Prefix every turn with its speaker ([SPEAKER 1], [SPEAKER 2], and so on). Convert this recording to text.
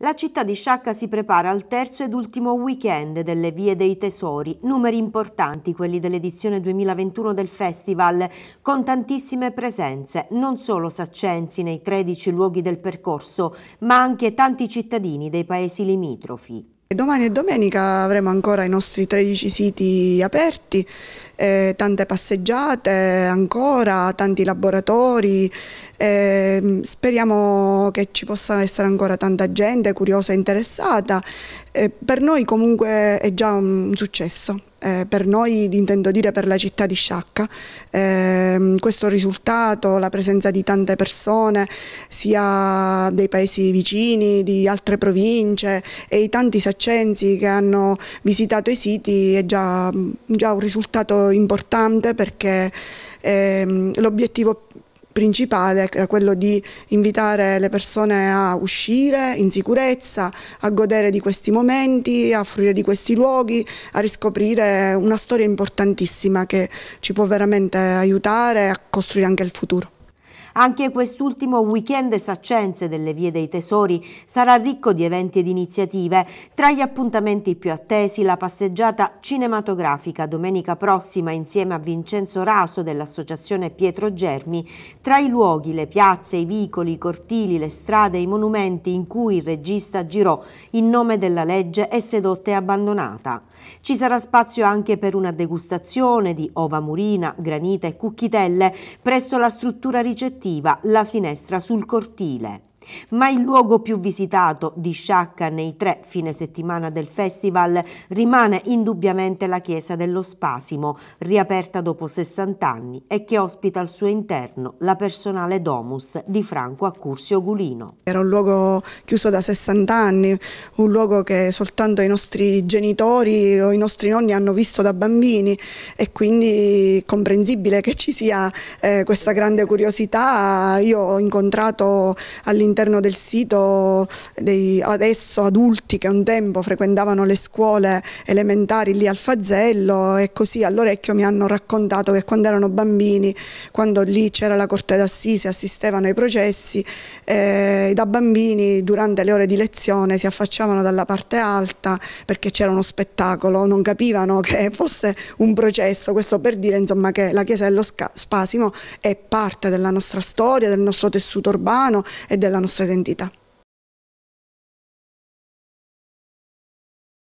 [SPEAKER 1] La città di Sciacca si prepara al terzo ed ultimo weekend delle Vie dei Tesori, numeri importanti quelli dell'edizione 2021 del festival, con tantissime presenze, non solo saccensi nei 13 luoghi del percorso, ma anche tanti cittadini dei paesi limitrofi.
[SPEAKER 2] Domani e domenica avremo ancora i nostri 13 siti aperti, eh, tante passeggiate ancora, tanti laboratori, eh, speriamo che ci possa essere ancora tanta gente curiosa e interessata. Eh, per noi comunque è già un successo. Eh, per noi, intendo dire per la città di Sciacca, ehm, questo risultato, la presenza di tante persone, sia dei paesi vicini, di altre province e i tanti saccensi che hanno visitato i siti è già, già un risultato importante perché ehm, l'obiettivo principale era quello di invitare le persone a uscire in sicurezza, a godere di questi momenti, a fruire di questi luoghi, a riscoprire una storia importantissima che ci può veramente aiutare a costruire anche il futuro.
[SPEAKER 1] Anche quest'ultimo weekend saccense delle vie dei tesori sarà ricco di eventi ed iniziative. Tra gli appuntamenti più attesi la passeggiata cinematografica domenica prossima insieme a Vincenzo Raso dell'associazione Pietro Germi. Tra i luoghi, le piazze, i vicoli, i cortili, le strade, i monumenti in cui il regista girò in nome della legge è sedotta e abbandonata. Ci sarà spazio anche per una degustazione di ova murina, granita e cucchitelle presso la struttura ricettiva attiva la finestra sul cortile. Ma il luogo più visitato di Sciacca nei tre fine settimana del festival rimane indubbiamente la chiesa dello Spasimo, riaperta dopo 60 anni e che ospita al suo interno la personale Domus di Franco Accursio Gulino.
[SPEAKER 2] Era un luogo chiuso da 60 anni, un luogo che soltanto i nostri genitori o i nostri nonni hanno visto da bambini e quindi è comprensibile che ci sia eh, questa grande curiosità. Io ho incontrato all'interno all'interno del sito dei adesso adulti che un tempo frequentavano le scuole elementari lì al Fazzello e così all'orecchio mi hanno raccontato che quando erano bambini, quando lì c'era la corte d'assise, assistevano ai processi, eh, da bambini durante le ore di lezione si affacciavano dalla parte alta perché c'era uno spettacolo, non capivano che fosse un processo, questo per dire insomma, che la Chiesa dello Spasimo è parte della nostra storia, del nostro tessuto urbano e della nostra nostra identità.